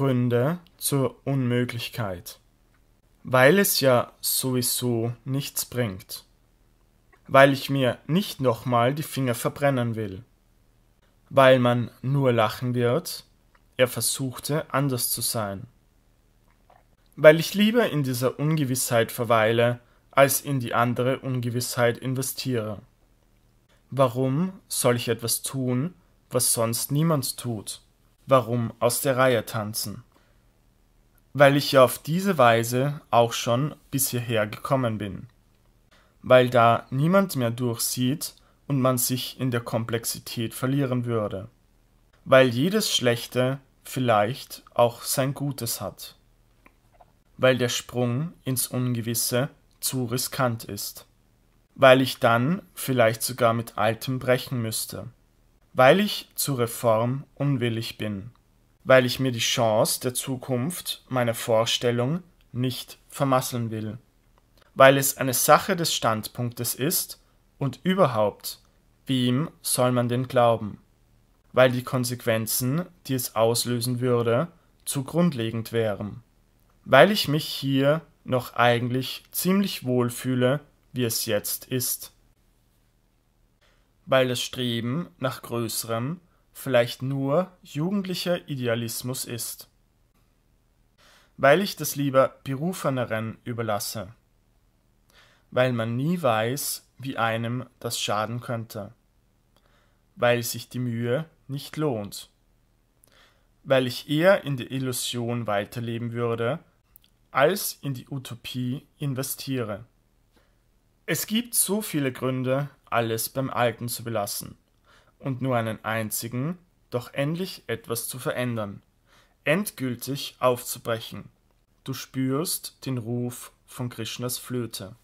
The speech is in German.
Gründe zur Unmöglichkeit. Weil es ja sowieso nichts bringt. Weil ich mir nicht nochmal die Finger verbrennen will. Weil man nur lachen wird, er versuchte anders zu sein. Weil ich lieber in dieser Ungewissheit verweile, als in die andere Ungewissheit investiere. Warum soll ich etwas tun, was sonst niemand tut? Warum aus der Reihe tanzen? Weil ich ja auf diese Weise auch schon bis hierher gekommen bin. Weil da niemand mehr durchsieht und man sich in der Komplexität verlieren würde. Weil jedes Schlechte vielleicht auch sein Gutes hat. Weil der Sprung ins Ungewisse zu riskant ist. Weil ich dann vielleicht sogar mit Altem brechen müsste weil ich zur Reform unwillig bin, weil ich mir die Chance der Zukunft meiner Vorstellung nicht vermasseln will, weil es eine Sache des Standpunktes ist und überhaupt, wem soll man denn glauben, weil die Konsequenzen, die es auslösen würde, zu grundlegend wären, weil ich mich hier noch eigentlich ziemlich wohlfühle, wie es jetzt ist weil das Streben nach Größerem vielleicht nur jugendlicher Idealismus ist. Weil ich das lieber Berufeneren überlasse. Weil man nie weiß, wie einem das schaden könnte. Weil sich die Mühe nicht lohnt. Weil ich eher in die Illusion weiterleben würde, als in die Utopie investiere. Es gibt so viele Gründe, alles beim Alten zu belassen und nur einen einzigen, doch endlich etwas zu verändern, endgültig aufzubrechen. Du spürst den Ruf von Krishnas Flöte.